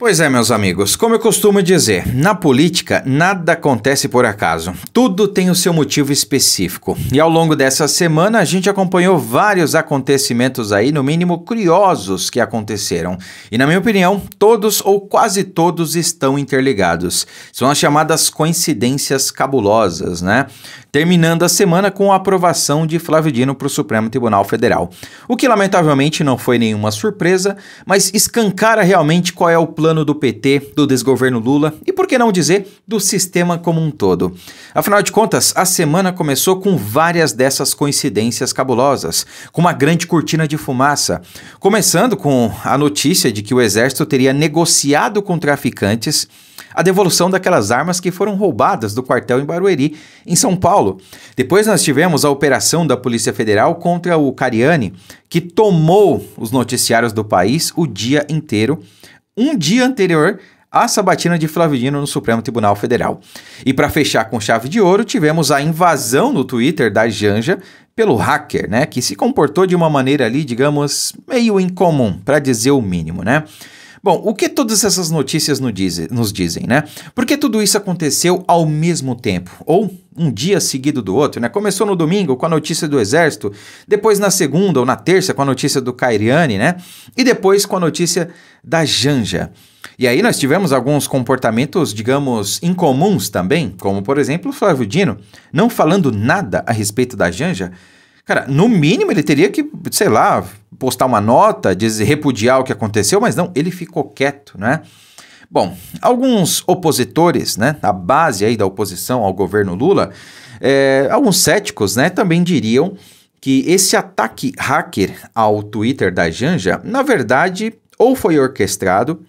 Pois é, meus amigos, como eu costumo dizer, na política nada acontece por acaso. Tudo tem o seu motivo específico. E ao longo dessa semana a gente acompanhou vários acontecimentos aí, no mínimo curiosos, que aconteceram. E na minha opinião, todos ou quase todos estão interligados. São as chamadas coincidências cabulosas, né? terminando a semana com a aprovação de Flávio Dino para o Supremo Tribunal Federal. O que lamentavelmente não foi nenhuma surpresa, mas escancara realmente qual é o plano do PT, do desgoverno Lula e, por que não dizer, do sistema como um todo. Afinal de contas, a semana começou com várias dessas coincidências cabulosas, com uma grande cortina de fumaça, começando com a notícia de que o Exército teria negociado com traficantes a devolução daquelas armas que foram roubadas do quartel em Barueri, em São Paulo Paulo. Depois nós tivemos a operação da Polícia Federal contra o Cariani, que tomou os noticiários do país o dia inteiro, um dia anterior à sabatina de Flavidino no Supremo Tribunal Federal. E para fechar com chave de ouro, tivemos a invasão no Twitter da Janja pelo hacker, né, que se comportou de uma maneira ali, digamos, meio incomum, para dizer o mínimo, né? Bom, o que todas essas notícias nos dizem, nos dizem, né? Porque tudo isso aconteceu ao mesmo tempo, ou um dia seguido do outro, né? Começou no domingo com a notícia do exército, depois na segunda ou na terça com a notícia do Cairiane, né? E depois com a notícia da Janja. E aí nós tivemos alguns comportamentos, digamos, incomuns também, como por exemplo, Flávio Dino não falando nada a respeito da Janja, Cara, no mínimo ele teria que, sei lá, postar uma nota, dizer, repudiar o que aconteceu, mas não, ele ficou quieto, né? Bom, alguns opositores, né, a base aí da oposição ao governo Lula, é, alguns céticos, né, também diriam que esse ataque hacker ao Twitter da Janja, na verdade, ou foi orquestrado,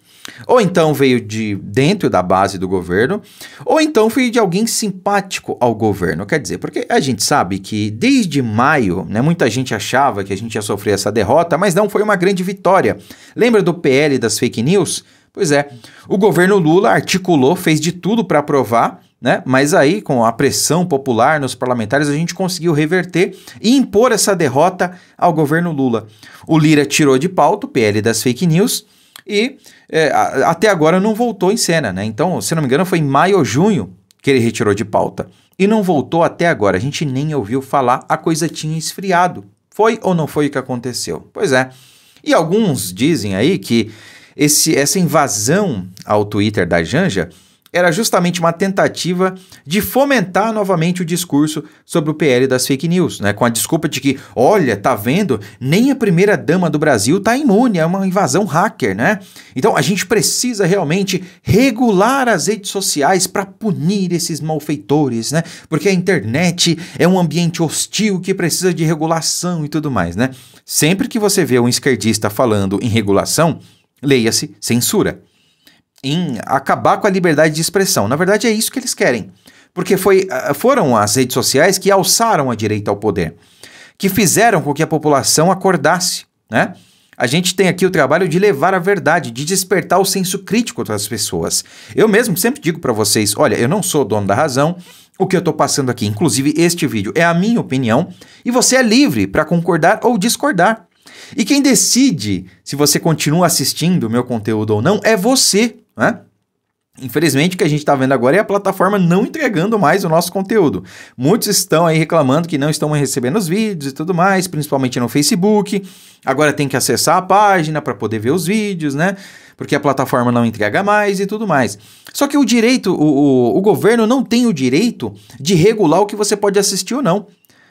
ou então veio de dentro da base do governo, ou então foi de alguém simpático ao governo. Quer dizer, porque a gente sabe que desde maio, né, muita gente achava que a gente ia sofrer essa derrota, mas não foi uma grande vitória. Lembra do PL das fake news? Pois é, o governo Lula articulou, fez de tudo para aprovar, né? Mas aí, com a pressão popular nos parlamentares, a gente conseguiu reverter e impor essa derrota ao governo Lula. O Lira tirou de pauta o PL das fake news e é, até agora não voltou em cena, né? Então, se não me engano, foi em maio ou junho que ele retirou de pauta e não voltou até agora. A gente nem ouviu falar, a coisa tinha esfriado. Foi ou não foi o que aconteceu? Pois é. E alguns dizem aí que esse, essa invasão ao Twitter da Janja era justamente uma tentativa de fomentar novamente o discurso sobre o PL das fake news, né? com a desculpa de que, olha, tá vendo, nem a primeira dama do Brasil tá imune a é uma invasão hacker, né? Então a gente precisa realmente regular as redes sociais para punir esses malfeitores, né? Porque a internet é um ambiente hostil que precisa de regulação e tudo mais, né? Sempre que você vê um esquerdista falando em regulação, leia-se censura em acabar com a liberdade de expressão. Na verdade, é isso que eles querem. Porque foi, ah, foram as redes sociais que alçaram a direita ao poder, que fizeram com que a população acordasse, né? A gente tem aqui o trabalho de levar a verdade, de despertar o senso crítico das pessoas. Eu mesmo sempre digo para vocês, olha, eu não sou dono da razão, o que eu estou passando aqui, inclusive este vídeo, é a minha opinião e você é livre para concordar ou discordar. E quem decide se você continua assistindo o meu conteúdo ou não é você né? Infelizmente, o que a gente está vendo agora é a plataforma não entregando mais o nosso conteúdo. Muitos estão aí reclamando que não estão recebendo os vídeos e tudo mais, principalmente no Facebook. Agora tem que acessar a página para poder ver os vídeos, né? Porque a plataforma não entrega mais e tudo mais. Só que o direito, o, o, o governo não tem o direito de regular o que você pode assistir ou não.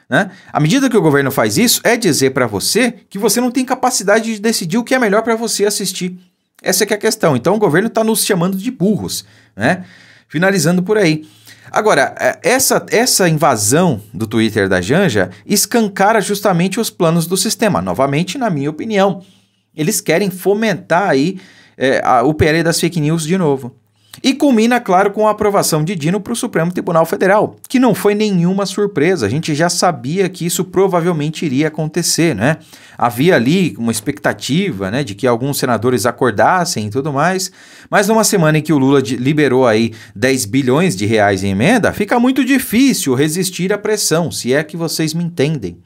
Né? À medida que o governo faz isso, é dizer para você que você não tem capacidade de decidir o que é melhor para você assistir. Essa é que é a questão. Então o governo está nos chamando de burros, né? Finalizando por aí. Agora, é, essa, essa invasão do Twitter da Janja escancara justamente os planos do sistema. Novamente, na minha opinião, eles querem fomentar aí é, a, o PL das fake news de novo. E culmina, claro, com a aprovação de Dino para o Supremo Tribunal Federal, que não foi nenhuma surpresa, a gente já sabia que isso provavelmente iria acontecer, né? Havia ali uma expectativa, né, de que alguns senadores acordassem e tudo mais, mas numa semana em que o Lula liberou aí 10 bilhões de reais em emenda, fica muito difícil resistir à pressão, se é que vocês me entendem.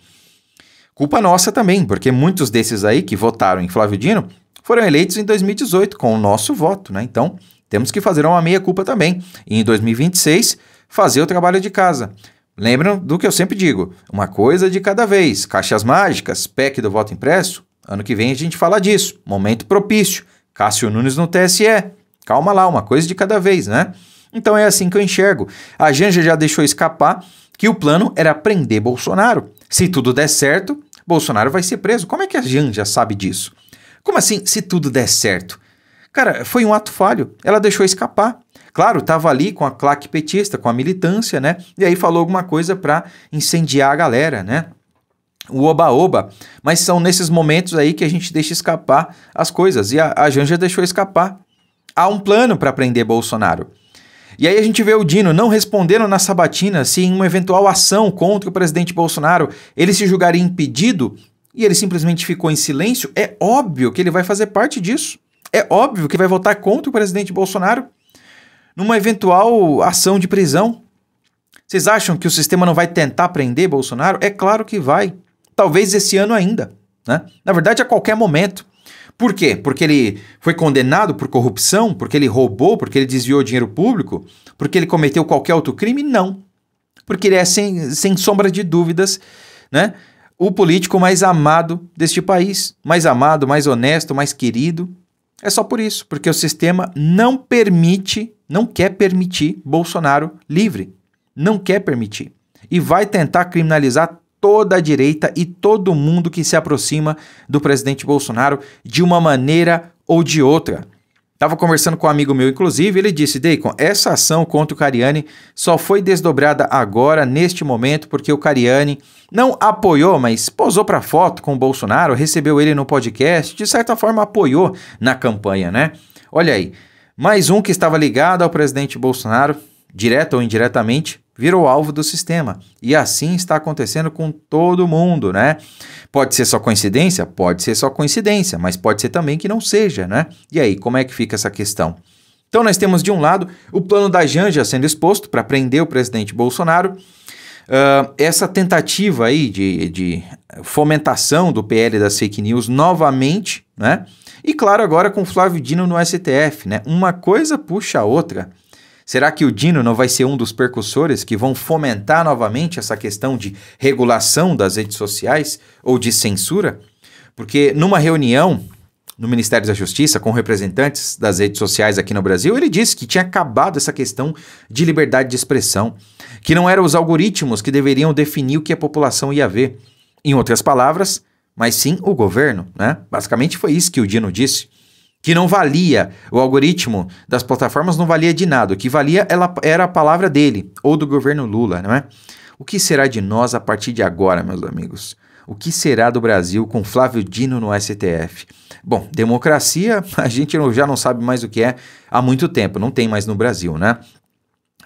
Culpa nossa também, porque muitos desses aí que votaram em Flávio Dino foram eleitos em 2018 com o nosso voto, né? Então, temos que fazer uma meia-culpa também. E em 2026, fazer o trabalho de casa. Lembram do que eu sempre digo: uma coisa de cada vez. Caixas mágicas, PEC do voto impresso. Ano que vem a gente fala disso. Momento propício. Cássio Nunes no TSE. Calma lá, uma coisa de cada vez, né? Então é assim que eu enxergo. A Janja já deixou escapar que o plano era prender Bolsonaro. Se tudo der certo, Bolsonaro vai ser preso. Como é que a Janja sabe disso? Como assim, se tudo der certo? Cara, foi um ato falho. Ela deixou escapar. Claro, estava ali com a claque petista, com a militância, né? E aí falou alguma coisa para incendiar a galera, né? o oba-oba, mas são nesses momentos aí que a gente deixa escapar as coisas. E a, a Janja deixou escapar. Há um plano para prender Bolsonaro. E aí a gente vê o Dino não respondendo na sabatina se em uma eventual ação contra o presidente Bolsonaro ele se julgaria impedido e ele simplesmente ficou em silêncio. É óbvio que ele vai fazer parte disso é óbvio que vai votar contra o presidente Bolsonaro numa eventual ação de prisão. Vocês acham que o sistema não vai tentar prender Bolsonaro? É claro que vai. Talvez esse ano ainda. Né? Na verdade, a qualquer momento. Por quê? Porque ele foi condenado por corrupção? Porque ele roubou? Porque ele desviou dinheiro público? Porque ele cometeu qualquer outro crime? Não. Porque ele é, sem, sem sombra de dúvidas, né? o político mais amado deste país. Mais amado, mais honesto, mais querido, é só por isso, porque o sistema não permite, não quer permitir Bolsonaro livre. Não quer permitir. E vai tentar criminalizar toda a direita e todo mundo que se aproxima do presidente Bolsonaro de uma maneira ou de outra. Estava conversando com um amigo meu, inclusive, ele disse: Deicon, essa ação contra o Cariani só foi desdobrada agora, neste momento, porque o Cariani não apoiou, mas posou para foto com o Bolsonaro, recebeu ele no podcast, de certa forma apoiou na campanha, né? Olha aí, mais um que estava ligado ao presidente Bolsonaro, direto ou indiretamente, virou alvo do sistema. E assim está acontecendo com todo mundo, né? Pode ser só coincidência? Pode ser só coincidência, mas pode ser também que não seja, né? E aí, como é que fica essa questão? Então, nós temos de um lado o plano da Janja sendo exposto para prender o presidente Bolsonaro. Uh, essa tentativa aí de, de fomentação do PL das fake news novamente, né? E claro, agora com Flávio Dino no STF, né? Uma coisa puxa a outra. Será que o Dino não vai ser um dos percussores que vão fomentar novamente essa questão de regulação das redes sociais ou de censura? Porque numa reunião no Ministério da Justiça com representantes das redes sociais aqui no Brasil, ele disse que tinha acabado essa questão de liberdade de expressão, que não eram os algoritmos que deveriam definir o que a população ia ver. Em outras palavras, mas sim o governo, né? Basicamente foi isso que o Dino disse que não valia, o algoritmo das plataformas não valia de nada, o que valia ela, era a palavra dele, ou do governo Lula, não é? O que será de nós a partir de agora, meus amigos? O que será do Brasil com Flávio Dino no STF? Bom, democracia a gente já não sabe mais o que é há muito tempo, não tem mais no Brasil, né?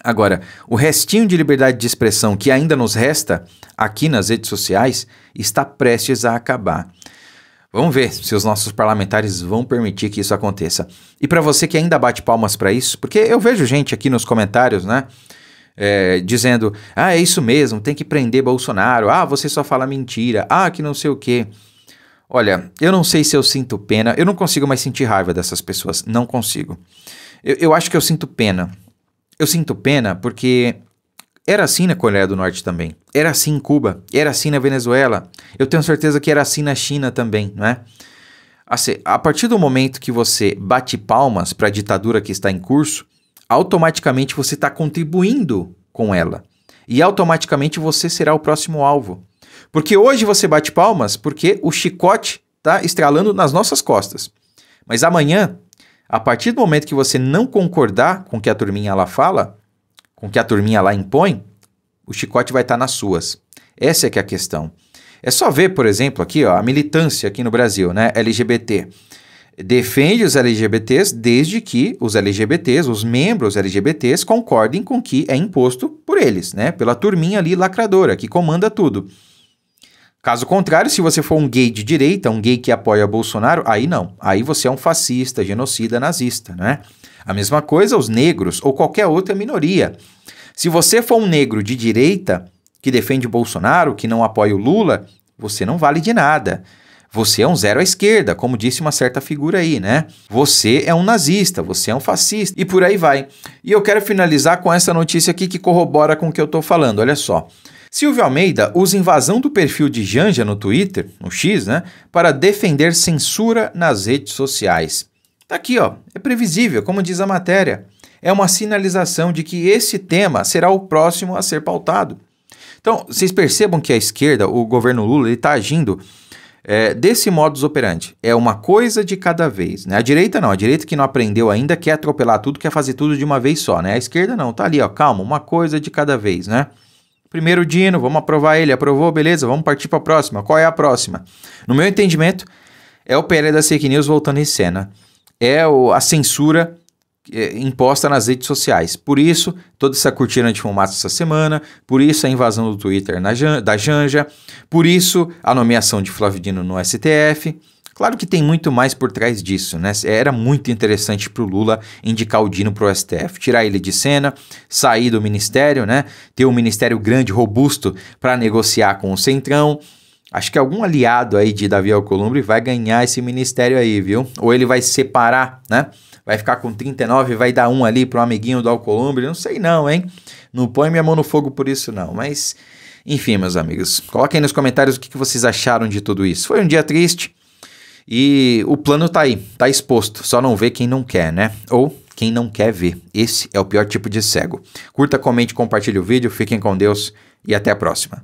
Agora, o restinho de liberdade de expressão que ainda nos resta aqui nas redes sociais está prestes a acabar. Vamos ver se os nossos parlamentares vão permitir que isso aconteça. E para você que ainda bate palmas para isso, porque eu vejo gente aqui nos comentários, né? É, dizendo, ah, é isso mesmo, tem que prender Bolsonaro, ah, você só fala mentira, ah, que não sei o quê. Olha, eu não sei se eu sinto pena, eu não consigo mais sentir raiva dessas pessoas, não consigo. Eu, eu acho que eu sinto pena. Eu sinto pena porque era assim na Coreia do Norte também. Era assim em Cuba. Era assim na Venezuela. Eu tenho certeza que era assim na China também, não é? Assim, a partir do momento que você bate palmas para a ditadura que está em curso, automaticamente você está contribuindo com ela. E automaticamente você será o próximo alvo. Porque hoje você bate palmas porque o chicote está estralando nas nossas costas. Mas amanhã, a partir do momento que você não concordar com o que a turminha lá fala, com que a turminha lá impõe, o chicote vai estar tá nas suas. Essa é que é a questão. É só ver, por exemplo, aqui, ó, a militância aqui no Brasil, né, LGBT. Defende os LGBTs desde que os LGBTs, os membros LGBTs, concordem com o que é imposto por eles, né? Pela turminha ali lacradora, que comanda tudo. Caso contrário, se você for um gay de direita, um gay que apoia Bolsonaro, aí não. Aí você é um fascista, genocida, nazista, né? A mesma coisa os negros ou qualquer outra minoria. Se você for um negro de direita que defende Bolsonaro, que não apoia o Lula, você não vale de nada. Você é um zero à esquerda, como disse uma certa figura aí, né? Você é um nazista, você é um fascista e por aí vai. E eu quero finalizar com essa notícia aqui que corrobora com o que eu tô falando, olha só. Silvio Almeida usa invasão do perfil de Janja no Twitter, no X, né, para defender censura nas redes sociais. Está aqui, ó, é previsível, como diz a matéria. É uma sinalização de que esse tema será o próximo a ser pautado. Então, vocês percebam que a esquerda, o governo Lula, está agindo é, desse modus operandi. É uma coisa de cada vez. Né? A direita não, a direita que não aprendeu ainda quer atropelar tudo, quer fazer tudo de uma vez só. Né? A esquerda não, tá ali, ó, calma, uma coisa de cada vez. né? Primeiro Dino, vamos aprovar ele, aprovou, beleza, vamos partir para a próxima. Qual é a próxima? No meu entendimento, é o Pereira da Fake News voltando em cena é a censura é, imposta nas redes sociais. Por isso, toda essa cortina de fumaça essa semana, por isso a invasão do Twitter Jan, da Janja, por isso a nomeação de Flavidino no STF. Claro que tem muito mais por trás disso, né? Era muito interessante para o Lula indicar o Dino para o STF, tirar ele de cena, sair do ministério, né? Ter um ministério grande, robusto para negociar com o Centrão, Acho que algum aliado aí de Davi Alcolumbre vai ganhar esse ministério aí, viu? Ou ele vai separar, né? Vai ficar com 39 e vai dar um ali pro amiguinho do Alcolumbre. Não sei não, hein? Não põe minha mão no fogo por isso não, mas... Enfim, meus amigos, coloquem nos comentários o que, que vocês acharam de tudo isso. Foi um dia triste e o plano tá aí, tá exposto. Só não vê quem não quer, né? Ou quem não quer ver. Esse é o pior tipo de cego. Curta, comente, compartilhe o vídeo, fiquem com Deus e até a próxima.